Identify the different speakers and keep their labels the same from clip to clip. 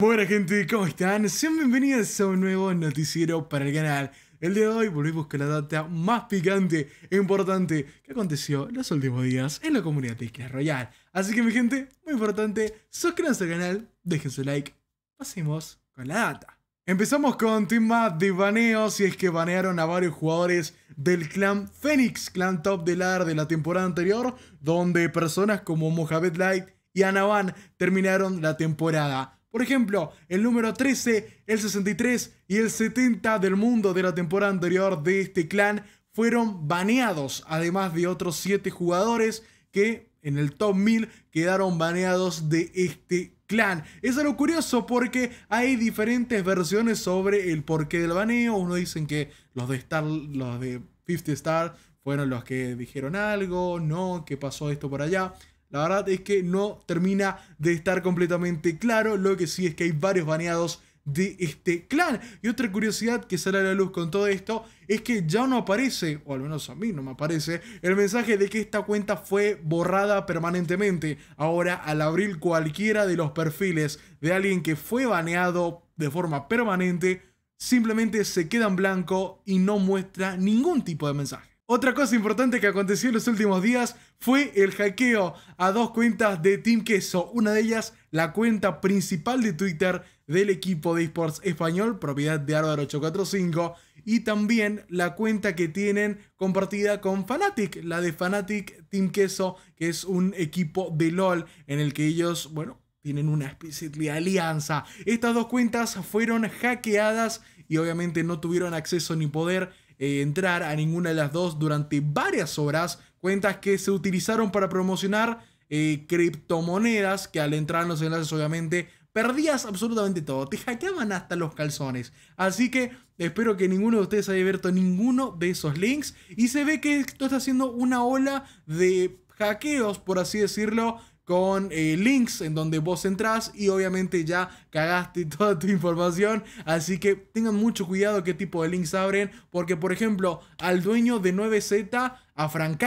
Speaker 1: Buena gente, ¿cómo están? Sean bienvenidos a un nuevo noticiero para el canal. El día de hoy volvemos con la data más picante e importante que aconteció los últimos días en la comunidad de Clash Royale. Así que mi gente, muy importante, suscríbanse al canal, dejen su like, pasemos con la data. Empezamos con tema de baneos y es que banearon a varios jugadores del clan Phoenix, clan top de ar de la temporada anterior, donde personas como Mohamed Light y Anaban terminaron la temporada por ejemplo, el número 13, el 63 y el 70 del mundo de la temporada anterior de este clan fueron baneados, además de otros 7 jugadores que en el top 1000 quedaron baneados de este clan. Es algo curioso porque hay diferentes versiones sobre el porqué del baneo. Uno dicen que los de los de 50 Star fueron los que dijeron algo, no, que pasó esto por allá. La verdad es que no termina de estar completamente claro, lo que sí es que hay varios baneados de este clan. Y otra curiosidad que sale a la luz con todo esto es que ya no aparece, o al menos a mí no me aparece, el mensaje de que esta cuenta fue borrada permanentemente. Ahora, al abrir cualquiera de los perfiles de alguien que fue baneado de forma permanente, simplemente se queda en blanco y no muestra ningún tipo de mensaje. Otra cosa importante que aconteció en los últimos días fue el hackeo a dos cuentas de Team Queso. Una de ellas, la cuenta principal de Twitter del equipo de esports español, propiedad de Álvaro845, y también la cuenta que tienen compartida con Fanatic, la de Fanatic Team Queso, que es un equipo de LOL en el que ellos, bueno, tienen una especie de alianza. Estas dos cuentas fueron hackeadas y obviamente no tuvieron acceso ni poder eh, entrar a ninguna de las dos durante varias horas, cuentas que se utilizaron para promocionar eh, criptomonedas que al entrar en los enlaces obviamente perdías absolutamente todo, te hackeaban hasta los calzones. Así que espero que ninguno de ustedes haya abierto ninguno de esos links y se ve que esto está haciendo una ola de hackeos, por así decirlo, con eh, links en donde vos entrás y obviamente ya cagaste toda tu información. Así que tengan mucho cuidado qué tipo de links abren, porque por ejemplo al dueño de 9Z, a Frank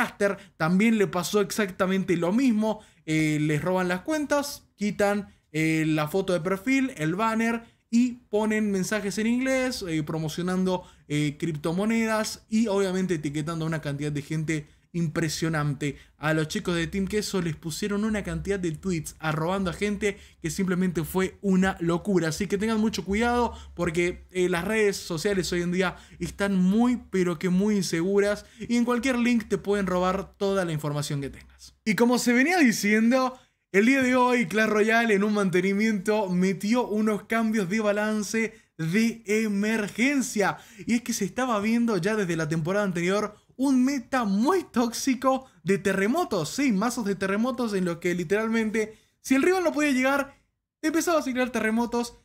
Speaker 1: también le pasó exactamente lo mismo. Eh, les roban las cuentas, quitan eh, la foto de perfil, el banner y ponen mensajes en inglés promocionando criptomonedas y obviamente etiquetando a una cantidad de gente impresionante. A los chicos de Team Queso les pusieron una cantidad de tweets arrobando a gente que simplemente fue una locura. Así que tengan mucho cuidado porque eh, las redes sociales hoy en día están muy pero que muy inseguras y en cualquier link te pueden robar toda la información que tengas. Y como se venía diciendo... El día de hoy, Clash Royale en un mantenimiento metió unos cambios de balance de emergencia. Y es que se estaba viendo ya desde la temporada anterior un meta muy tóxico de terremotos. Sí, mazos de terremotos en los que literalmente, si el rival no podía llegar, empezaba a asignar terremotos.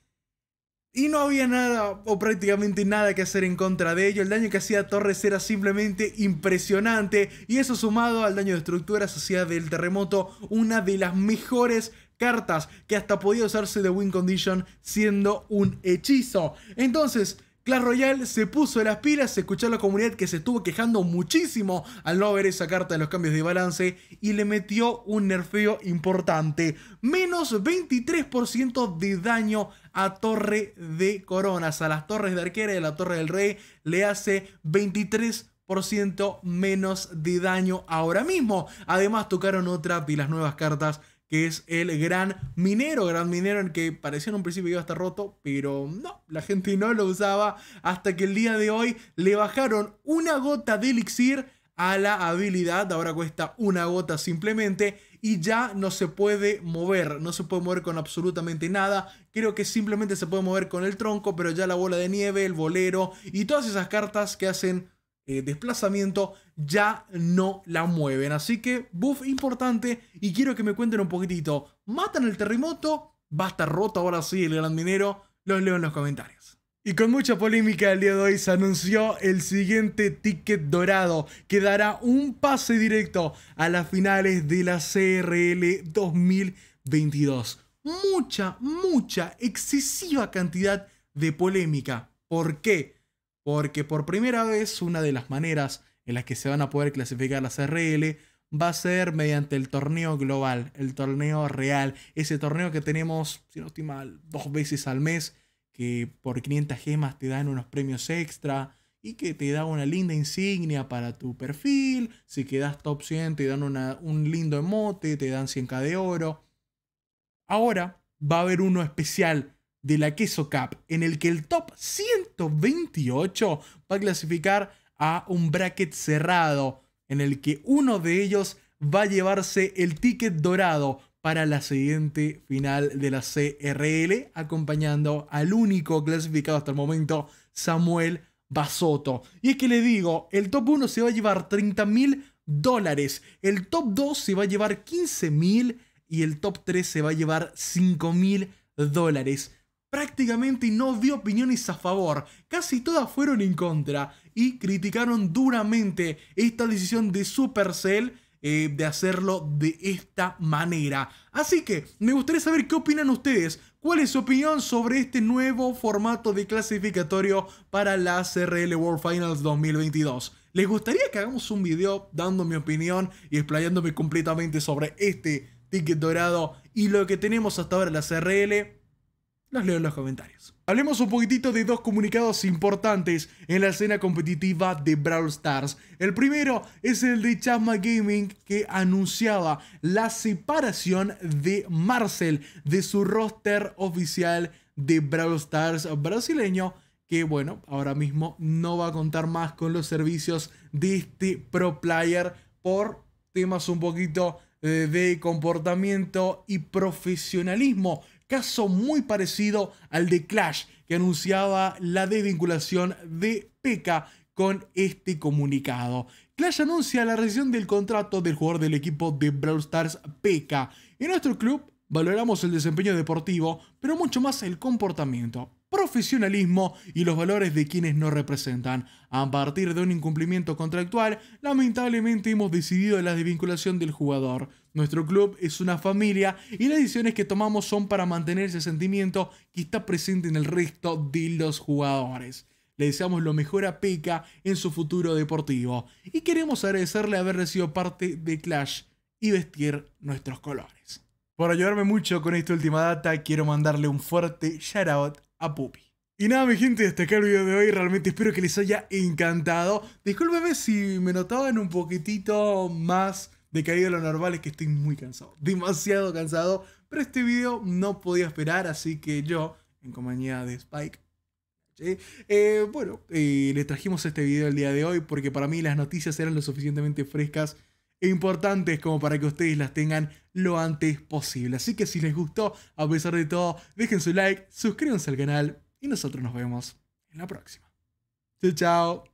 Speaker 1: Y no había nada o prácticamente nada que hacer en contra de ello. El daño que hacía Torres era simplemente impresionante. Y eso sumado al daño de estructura hacía del terremoto una de las mejores cartas que hasta podía usarse de win condition siendo un hechizo. Entonces, Clash Royale se puso las pilas, escuchó a la comunidad que se estuvo quejando muchísimo al no ver esa carta de los cambios de balance y le metió un nerfeo importante. Menos 23% de daño a torre de coronas, a las torres de arquera y a la torre del rey le hace 23% menos de daño ahora mismo. Además tocaron otra de las nuevas cartas que es el gran minero, gran minero en que parecía en un principio que iba a estar roto, pero no, la gente no lo usaba hasta que el día de hoy le bajaron una gota de elixir a la habilidad, ahora cuesta una gota simplemente y ya no se puede mover, no se puede mover con absolutamente nada, creo que simplemente se puede mover con el tronco, pero ya la bola de nieve, el bolero y todas esas cartas que hacen eh, desplazamiento ya no la mueven. Así que buff importante y quiero que me cuenten un poquitito. ¿Matan el terremoto? ¿Va a estar roto ahora sí el gran minero? Los leo en los comentarios. Y con mucha polémica el día de hoy se anunció el siguiente ticket dorado que dará un pase directo a las finales de la CRL 2022. Mucha, mucha, excesiva cantidad de polémica. ¿Por qué? porque por primera vez una de las maneras en las que se van a poder clasificar las RL va a ser mediante el torneo global, el torneo real, ese torneo que tenemos, si no estoy dos veces al mes, que por 500 gemas te dan unos premios extra y que te da una linda insignia para tu perfil, si quedas top 100 te dan un lindo emote, te dan 100k de oro. Ahora va a haber uno especial de la Queso Cup, en el que el top 128 va a clasificar a un bracket cerrado, en el que uno de ellos va a llevarse el ticket dorado para la siguiente final de la CRL, acompañando al único clasificado hasta el momento, Samuel Basoto. Y es que le digo, el top 1 se va a llevar 30 mil dólares, el top 2 se va a llevar 15 mil y el top 3 se va a llevar 5 mil dólares prácticamente no dio opiniones a favor, casi todas fueron en contra y criticaron duramente esta decisión de Supercell eh, de hacerlo de esta manera. Así que me gustaría saber qué opinan ustedes, cuál es su opinión sobre este nuevo formato de clasificatorio para la CRL World Finals 2022. ¿Les gustaría que hagamos un video dando mi opinión y explayándome completamente sobre este ticket dorado y lo que tenemos hasta ahora en la CRL? los leo en los comentarios. Hablemos un poquitito de dos comunicados importantes en la escena competitiva de Brawl Stars. El primero es el de Chasma Gaming que anunciaba la separación de Marcel de su roster oficial de Brawl Stars brasileño que bueno, ahora mismo no va a contar más con los servicios de este pro player por temas un poquito eh, de comportamiento y profesionalismo caso muy parecido al de Clash, que anunciaba la desvinculación de P.K. con este comunicado. Clash anuncia la rescisión del contrato del jugador del equipo de Brawl Stars P.K. En nuestro club valoramos el desempeño deportivo, pero mucho más el comportamiento profesionalismo y los valores de quienes nos representan. A partir de un incumplimiento contractual, lamentablemente hemos decidido la desvinculación del jugador. Nuestro club es una familia y las decisiones que tomamos son para mantener ese sentimiento que está presente en el resto de los jugadores. Le deseamos lo mejor a Pekka en su futuro deportivo y queremos agradecerle haber sido parte de Clash y vestir nuestros colores. Por ayudarme mucho con esta última data, quiero mandarle un fuerte shout a Y nada, mi gente, hasta acá el video de hoy. Realmente espero que les haya encantado. Discúlpeme si me notaban un poquitito más decaído de lo normal, es que estoy muy cansado. Demasiado cansado. Pero este video no podía esperar, así que yo, en compañía de Spike, eh, bueno, eh, les trajimos este video el día de hoy porque para mí las noticias eran lo suficientemente frescas importantes como para que ustedes las tengan lo antes posible. Así que si les gustó, a pesar de todo, dejen su like, suscríbanse al canal y nosotros nos vemos en la próxima. Chau chau.